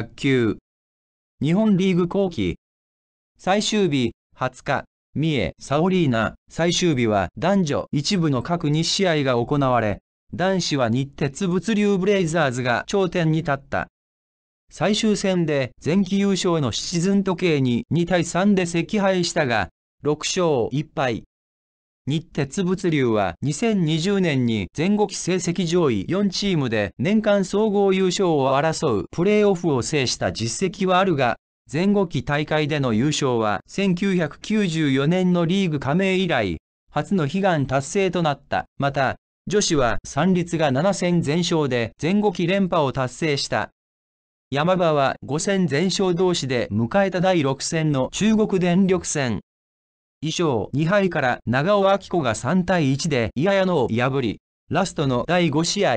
卓球。日本リーグ後期。最終日、20日、三重、サオリーナ、最終日は男女一部の各2試合が行われ、男子は日鉄物流ブレイザーズが頂点に立った。最終戦で前期優勝のシチズン時計に2対3で惜敗したが、6勝1敗、日鉄物流は2020年に前後期成績上位4チームで年間総合優勝を争うプレーオフを制した実績はあるが、前後期大会での優勝は1994年のリーグ加盟以来、初の悲願達成となった。また、女子は三立が7戦全勝で前後期連覇を達成した。山場は5戦全勝同士で迎えた第6戦の中国電力戦。以上2敗から長尾明子が3対1でイヤヤノを破り、ラストの第5試合。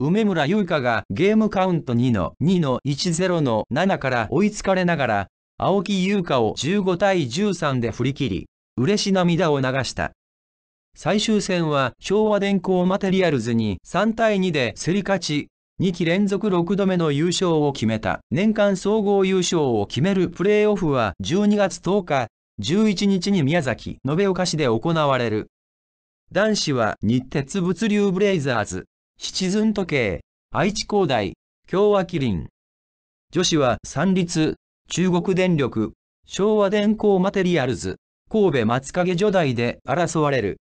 梅村優香がゲームカウント2の2の10の7から追いつかれながら、青木優香を15対13で振り切り、嬉し涙を流した。最終戦は昭和電工マテリアルズに3対2で競り勝ち、2期連続6度目の優勝を決めた年間総合優勝を決めるプレーオフは12月10日11日に宮崎延岡市で行われる。男子は日鉄物流ブレイザーズ、七寸時計、愛知工大、京和麒麟。女子は三立、中国電力、昭和電工マテリアルズ、神戸松影女大で争われる。